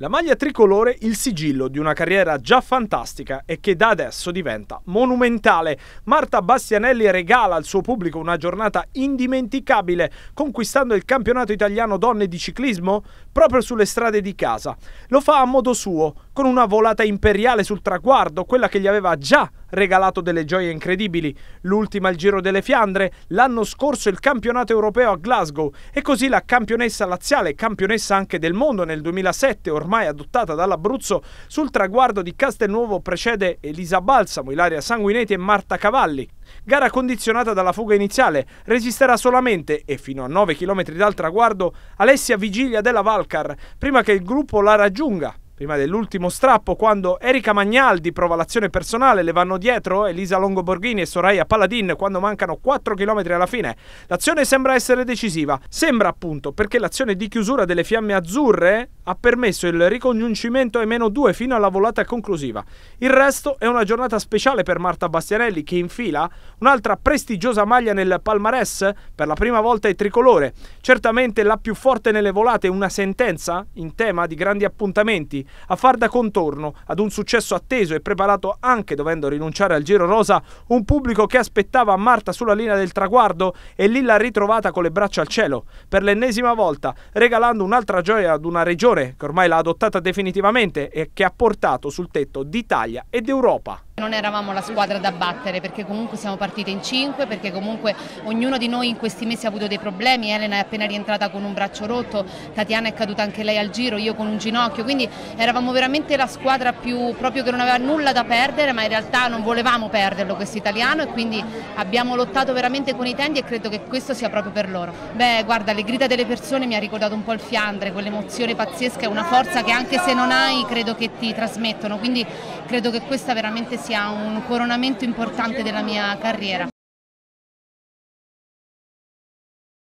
La maglia tricolore, il sigillo di una carriera già fantastica e che da adesso diventa monumentale. Marta Bastianelli regala al suo pubblico una giornata indimenticabile, conquistando il campionato italiano donne di ciclismo proprio sulle strade di casa. Lo fa a modo suo, con una volata imperiale sul traguardo, quella che gli aveva già regalato delle gioie incredibili, l'ultima al Giro delle Fiandre, l'anno scorso il campionato europeo a Glasgow e così la campionessa laziale, campionessa anche del mondo nel 2007, ormai adottata dall'Abruzzo, sul traguardo di Castelnuovo precede Elisa Balsamo, Ilaria Sanguinetti e Marta Cavalli. Gara condizionata dalla fuga iniziale, resisterà solamente, e fino a 9 km dal traguardo, Alessia Vigilia della Valcar, prima che il gruppo la raggiunga prima dell'ultimo strappo, quando Erika Magnaldi prova l'azione personale, le vanno dietro Elisa Longo Borghini e Soraya Paladin quando mancano 4 km alla fine. L'azione sembra essere decisiva, sembra appunto perché l'azione di chiusura delle fiamme azzurre ha permesso il ricongiungimento ai meno due fino alla volata conclusiva. Il resto è una giornata speciale per Marta Bastianelli che infila un'altra prestigiosa maglia nel palmarès per la prima volta è tricolore, certamente la più forte nelle volate, una sentenza in tema di grandi appuntamenti, a far da contorno ad un successo atteso e preparato anche dovendo rinunciare al giro rosa, un pubblico che aspettava Marta sulla linea del traguardo e lì l'ha ritrovata con le braccia al cielo, per l'ennesima volta, regalando un'altra gioia ad una regione che ormai l'ha adottata definitivamente e che ha portato sul tetto d'Italia ed Europa non eravamo la squadra da battere perché comunque siamo partite in cinque, perché comunque ognuno di noi in questi mesi ha avuto dei problemi, Elena è appena rientrata con un braccio rotto, Tatiana è caduta anche lei al giro, io con un ginocchio, quindi eravamo veramente la squadra più proprio che non aveva nulla da perdere, ma in realtà non volevamo perderlo questo italiano e quindi abbiamo lottato veramente con i tendi e credo che questo sia proprio per loro. Beh guarda le grida delle persone mi ha ricordato un po' il Fiandre, quell'emozione pazzesca è una forza che anche se non hai credo che ti trasmettono, quindi credo che questa veramente sia sia un coronamento importante della mia carriera.